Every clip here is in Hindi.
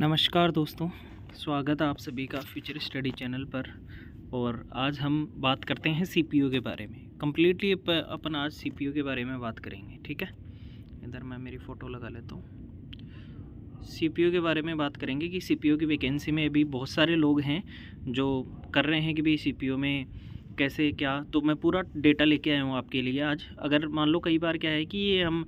नमस्कार दोस्तों स्वागत है आप सभी का फ्यूचर स्टडी चैनल पर और आज हम बात करते हैं सीपीयू के बारे में कम्प्लीटली अपन आज सीपीयू के बारे में बात करेंगे ठीक है इधर मैं मेरी फ़ोटो लगा लेता हूँ सीपीयू के बारे में बात करेंगे कि सीपीयू की वैकेंसी में अभी बहुत सारे लोग हैं जो कर रहे हैं कि भाई सी में कैसे क्या तो मैं पूरा डेटा लेके आया हूँ आपके लिए आज अगर मान लो कई बार क्या है कि ये हम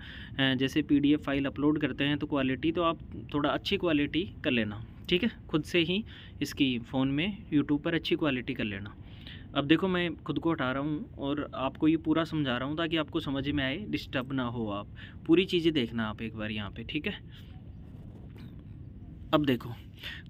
जैसे पीडीएफ फाइल अपलोड करते हैं तो क्वालिटी तो आप थोड़ा अच्छी क्वालिटी कर लेना ठीक है खुद से ही इसकी फ़ोन में यूट्यूब पर अच्छी क्वालिटी कर लेना अब देखो मैं खुद को हटा रहा हूँ और आपको ये पूरा समझा रहा हूँ ताकि आपको समझ में आए डिस्टर्ब ना हो आप पूरी चीज़ें देखना आप एक बार यहाँ पे ठीक है अब देखो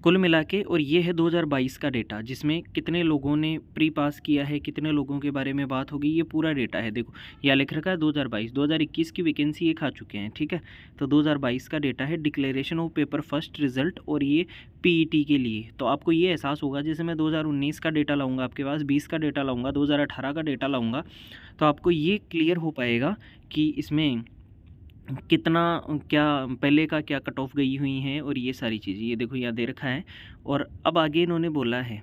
कुल मिला के और ये है 2022 का डेटा जिसमें कितने लोगों ने प्री पास किया है कितने लोगों के बारे में बात होगी ये पूरा डेटा है देखो यह लिख रखा है 2022 2021 की वैकेंसी ये खा चुके हैं ठीक है तो 2022 का डेटा है declaration of paper first result और ये टी e के लिए तो आपको ये एहसास होगा जैसे मैं उन्नीस का डेटा लाऊँगा आपके पास बीस का डेटा हज़ार अठारह का डेटा लाऊँगा तो आपको ये क्लियर हो पाएगा कि इसमें कितना क्या पहले का क्या कट ऑफ गई हुई हैं और ये सारी चीज़ें ये देखो यहाँ दे रखा है और अब आगे इन्होंने बोला है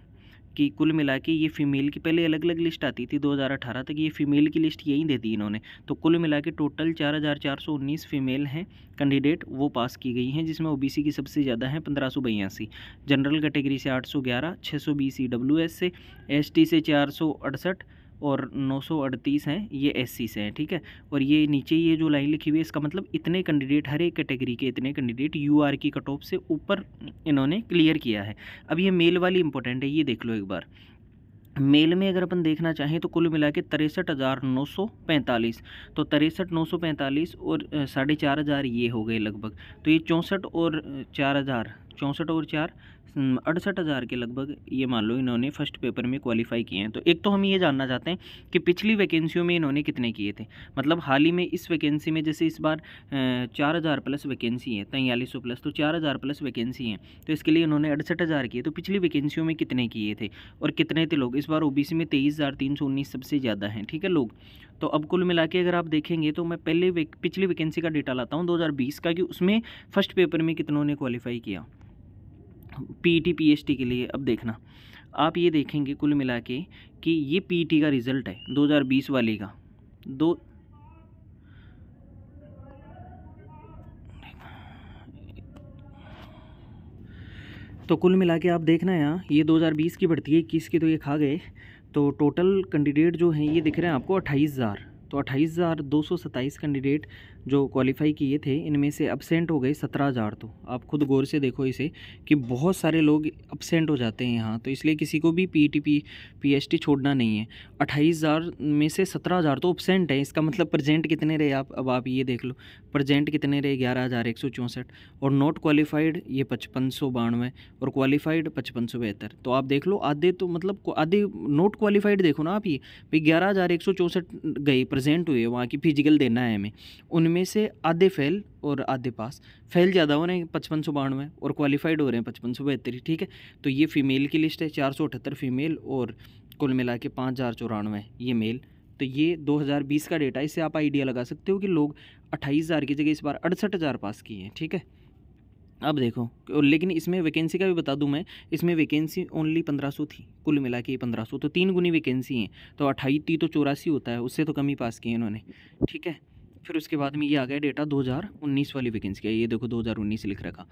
कि कुल मिला के ये फीमेल की पहले अलग अलग लिस्ट आती थी 2018 तक ये फीमेल की लिस्ट यहीं दे दी इन्होंने तो कुल मिला के टोटल 4,419 फीमेल हैं कैंडिडेट वो पास की गई हैं जिसमें ओबीसी की सबसे ज़्यादा हैं पंद्रह जनरल कैटेगरी से 811 620 ईडब्ल्यूएस से एसटी से चार और अड़तीस हैं ये एससी से हैं ठीक है और ये नीचे ये जो लाइन लिखी हुई है इसका मतलब इतने कैंडिडेट हर एक कैटेगरी के इतने कैंडिडेट यू की कट ऑफ से ऊपर इन्होंने क्लियर किया है अब ये मेल वाली इंपॉर्टेंट है ये देख लो एक बार मेल में अगर अपन देखना चाहें तो कुल मिला के तिरसठ हज़ार नौ सौ पैंतालीस तो तिरसठ नौ सौ पैंतालीस और साढ़े चार हज़ार ये हो गए लगभग तो ये चौंसठ और चार हज़ार चौंसठ और चार अड़सठ हज़ार के लगभग ये मान लो इन्होंने फर्स्ट पेपर में क्वालिफाई किए हैं तो एक तो हम ये जानना चाहते हैं कि पिछली वैकेंसियों में इन्होंने कितने किए थे मतलब हाल ही में इस वैकेंसी में जैसे इस बार चार हज़ार प्लस वैकेंसी है तैंतालीस सौ प्लस तो चार हज़ार प्लस वैकेंसी हैं तो इसके लिए इन्होंने अड़सठ हज़ार किए तो पिछली वैकेंसियों में कितने किए थे और कितने थे लोग इस बार ओ में तेईस हज़ार तीन सौ उन्नीस सबसे ज़्यादा हैं ठीक है लोग तो अब कुल मिला के अगर आप देखेंगे तो मैं पहले पिछली वैकेंसी का डेटा लाता हूँ बीस का कि उसमें फर्स्ट पेपर में कितनों ने क्वालिफाई किया पीटी पीएचटी e के लिए अब देखना आप ये देखेंगे कुल मिला के कि ये पीटी e का रिज़ल्ट है 2020 वाले का दो तो कुल मिला के आप देखना यहाँ ये 2020 की भर्ती है इक्कीस की तो ये खा गए तो टोटल कैंडिडेट जो हैं ये दिख रहे हैं आपको अट्ठाईस हज़ार तो अट्ठाईस हज़ार दो सौ सत्ताईस कैंडिडेट जो क्वालिफाई किए थे इनमें से अपसेंट हो गए सत्रह हज़ार तो आप खुद गौर से देखो इसे कि बहुत सारे लोग अपसेंट हो जाते हैं यहाँ तो इसलिए किसी को भी P T P P H T छोड़ना नहीं है अट्ठाईस हज़ार में से सत्रह हज़ार तो अपसेंट है इसका मतलब प्रजेंट कितने रहे आप अब आप ये देख लो प्रजेंट कितने रहे ग्यारह हज़ार एक सौ चौंसठ और नॉट क्वालिफाइड ये पचपन सौ बानवे और क्वालिफाइड पचपन सौ बेहतर तो आप देख लो आधे तो मतलब आधे नॉट क्वालिफाइड देखो ना आप ये भाई ग्यारह हज़ार एक सौ चौंसठ गए प्रेजेंट हुए वहाँ की फिजिकल देना है हमें उनमें से आधे फेल और आधे पास फेल ज़्यादा हो रहे हैं पचपन सौ बानवे और क्वालिफाइड हो रहे हैं पचपन सौ बहत्तर ठीक है तो ये फीमेल की लिस्ट है चार सौ अठहत्तर फीमेल और कुल मिला के पाँच हज़ार चौरानवे ये मेल तो ये 2020 का डेटा इससे आप आइडिया लगा सकते हो कि लोग हज़ार की जगह इस बार अड़सठ हज़ार पास किए हैं ठीक है अब देखो लेकिन इसमें वैकेंसी का भी बता दूं मैं इसमें वैकेंसी ओनली पंद्रह सौ थी कुल मिला के पंद्रह सौ तो तीन गुनी वैकेंसी हैं तो अट्ठाईस ती तो चौरासी होता है उससे तो कम ही पास किए इन्होंने ठीक है फिर उसके बाद में ये आ गया डेटा 2019 वाली वैकेंसी का ये देखो 2019 लिख रखा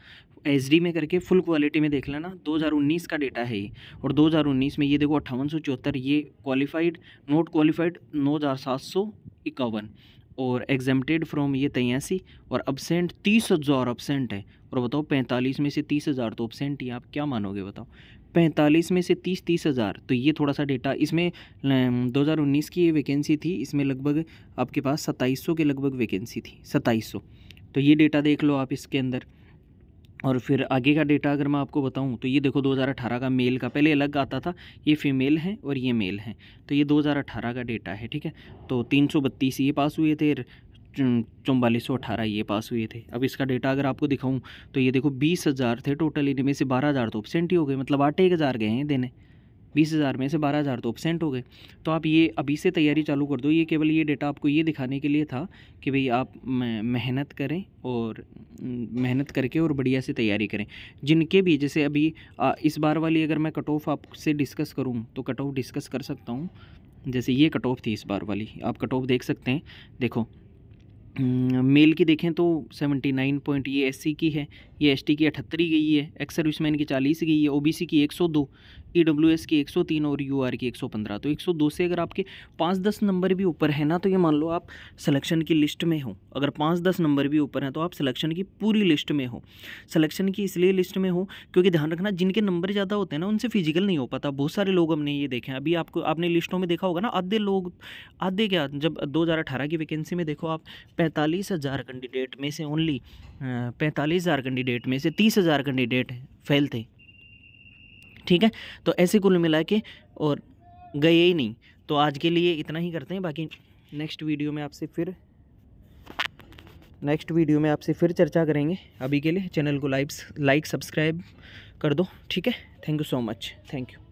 एच डी में करके फुल क्वालिटी में देख लेना 2019 का डेटा है ये और 2019 में ये देखो अट्ठावन ये क्वालिफाइड नॉट क्वालिफाइड नौ हज़ार सात सौ इक्यावन और एग्जामेटेड फ्रॉम ये तेयासी और अबसेंट तीस हज़ार अबसेंट है और बताओ पैंतालीस में से तीस हज़ार तो अबसेंट ही आप क्या मानोगे बताओ पैंतालीस में से तीस तीस हज़ार तो ये थोड़ा सा डेटा इसमें 2019 की ये वैकेंसी थी इसमें लगभग आपके पास सत्ताईस के लगभग वैकेंसी थी सत्ताईस तो ये डेटा देख लो आप इसके अंदर और फिर आगे का डेटा अगर मैं आपको बताऊं तो ये देखो 2018 का मेल का पहले अलग आता था ये फीमेल हैं और ये मेल हैं तो ये 2018 का डेटा है ठीक है तो तीन ये पास हुए थे चौवालीस सौ अठारह ये पास हुए थे अब इसका डेटा अगर आपको दिखाऊं तो ये देखो बीस हज़ार थे टोटल इनमें से बारह हज़ार तो अपसेंट ही हो गए मतलब आठ एक हज़ार गए हैं देने बीस हज़ार में से बारह हज़ार तो अपसेंट हो गए तो आप ये अभी से तैयारी चालू कर दो ये केवल ये डेटा आपको ये दिखाने के लिए था कि भाई आप मेहनत करें और मेहनत करके और बढ़िया से तैयारी करें जिनके भी जैसे अभी आ, इस बार वाली अगर मैं कट ऑफ आपसे डिस्कस करूँ तो कट ऑफ डिस्कस कर सकता हूँ जैसे ये कट ऑफ थी इस बार वाली आप कट ऑफ देख सकते हैं देखो मेल की देखें तो सेवेंटी नाइन पॉइंट ये एससी की है ये एसटी की अठहत्तरी गई है एक्स सर्विसमैन की चालीस गई है ओबीसी की एक सौ दो ई डब्ल्यू एस की 103 और यू आर की 115 तो 102 से अगर आपके पाँच दस नंबर भी ऊपर है ना तो ये मान लो आप सिलेक्शन की लिस्ट में हो अगर पाँच दस नंबर भी ऊपर हैं तो आप सिलेक्शन की पूरी लिस्ट में हो सिलेक्शन की इसलिए लिस्ट में हो क्योंकि ध्यान रखना जिनके नंबर ज़्यादा होते हैं ना उनसे फिजिकल नहीं हो पाता बहुत सारे लोग हमने ये देखे हैं अभी आपको आपने लिस्टों में देखा होगा ना आधे लोग आधे क्या जब दो की वैकेंसी में देखो आप पैंतालीस कैंडिडेट में से ओनली पैंतालीस कैंडिडेट में से तीस कैंडिडेट फेल थे ठीक है तो ऐसे कुल मिला के और गए ही नहीं तो आज के लिए इतना ही करते हैं बाकी नेक्स्ट वीडियो में आपसे फिर नेक्स्ट वीडियो में आपसे फिर चर्चा करेंगे अभी के लिए चैनल को लाइक लाइक सब्सक्राइब कर दो ठीक है thank you so much thank you